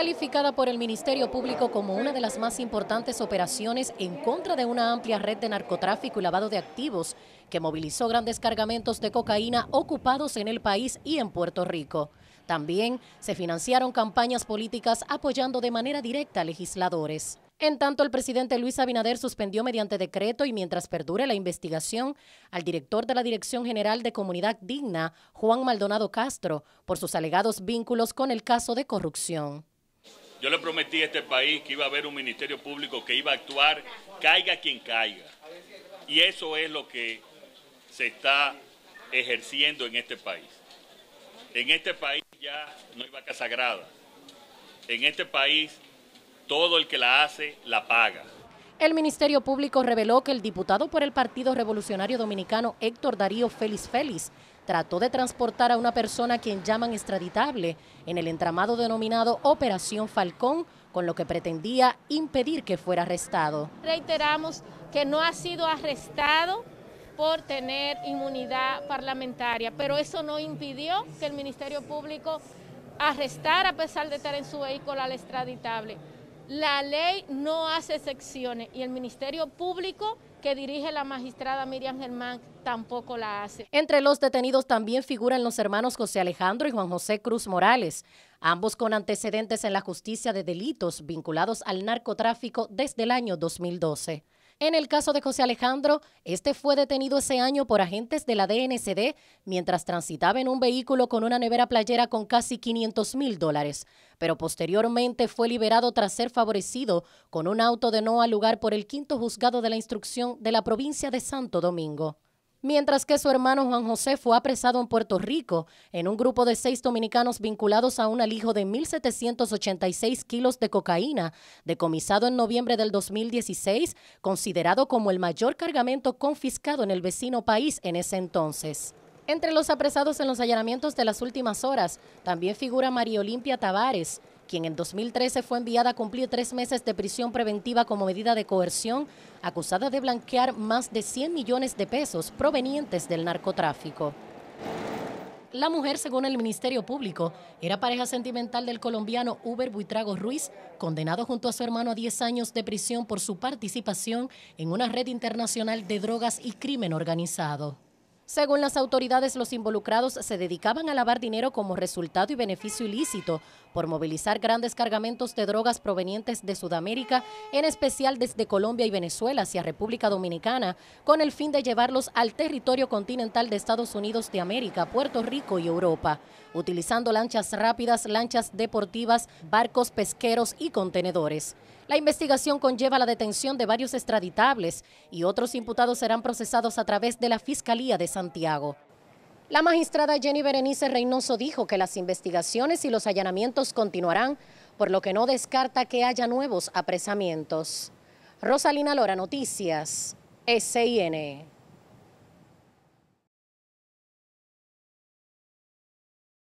calificada por el Ministerio Público como una de las más importantes operaciones en contra de una amplia red de narcotráfico y lavado de activos que movilizó grandes cargamentos de cocaína ocupados en el país y en Puerto Rico. También se financiaron campañas políticas apoyando de manera directa a legisladores. En tanto, el presidente Luis Abinader suspendió mediante decreto y mientras perdure la investigación al director de la Dirección General de Comunidad Digna, Juan Maldonado Castro, por sus alegados vínculos con el caso de corrupción. Yo le prometí a este país que iba a haber un ministerio público que iba a actuar, caiga quien caiga. Y eso es lo que se está ejerciendo en este país. En este país ya no hay vaca sagrada. En este país todo el que la hace la paga. El Ministerio Público reveló que el diputado por el Partido Revolucionario Dominicano Héctor Darío Félix Félix trató de transportar a una persona a quien llaman extraditable en el entramado denominado Operación Falcón, con lo que pretendía impedir que fuera arrestado. Reiteramos que no ha sido arrestado por tener inmunidad parlamentaria, pero eso no impidió que el Ministerio Público arrestara a pesar de estar en su vehículo al extraditable. La ley no hace excepciones y el Ministerio Público que dirige la magistrada Miriam Germán tampoco la hace. Entre los detenidos también figuran los hermanos José Alejandro y Juan José Cruz Morales, ambos con antecedentes en la justicia de delitos vinculados al narcotráfico desde el año 2012. En el caso de José Alejandro, este fue detenido ese año por agentes de la DNCD mientras transitaba en un vehículo con una nevera playera con casi 500 mil dólares, pero posteriormente fue liberado tras ser favorecido con un auto de no al lugar por el quinto juzgado de la instrucción de la provincia de Santo Domingo. Mientras que su hermano Juan José fue apresado en Puerto Rico en un grupo de seis dominicanos vinculados a un alijo de 1.786 kilos de cocaína, decomisado en noviembre del 2016, considerado como el mayor cargamento confiscado en el vecino país en ese entonces. Entre los apresados en los allanamientos de las últimas horas también figura María Olimpia Tavares, quien en 2013 fue enviada a cumplir tres meses de prisión preventiva como medida de coerción, acusada de blanquear más de 100 millones de pesos provenientes del narcotráfico. La mujer, según el Ministerio Público, era pareja sentimental del colombiano Uber Buitrago Ruiz, condenado junto a su hermano a 10 años de prisión por su participación en una red internacional de drogas y crimen organizado. Según las autoridades, los involucrados se dedicaban a lavar dinero como resultado y beneficio ilícito por movilizar grandes cargamentos de drogas provenientes de Sudamérica, en especial desde Colombia y Venezuela hacia República Dominicana, con el fin de llevarlos al territorio continental de Estados Unidos de América, Puerto Rico y Europa, utilizando lanchas rápidas, lanchas deportivas, barcos pesqueros y contenedores. La investigación conlleva la detención de varios extraditables y otros imputados serán procesados a través de la Fiscalía de San la magistrada Jenny Berenice Reynoso dijo que las investigaciones y los allanamientos continuarán, por lo que no descarta que haya nuevos apresamientos. Rosalina Lora, Noticias, SIN. E.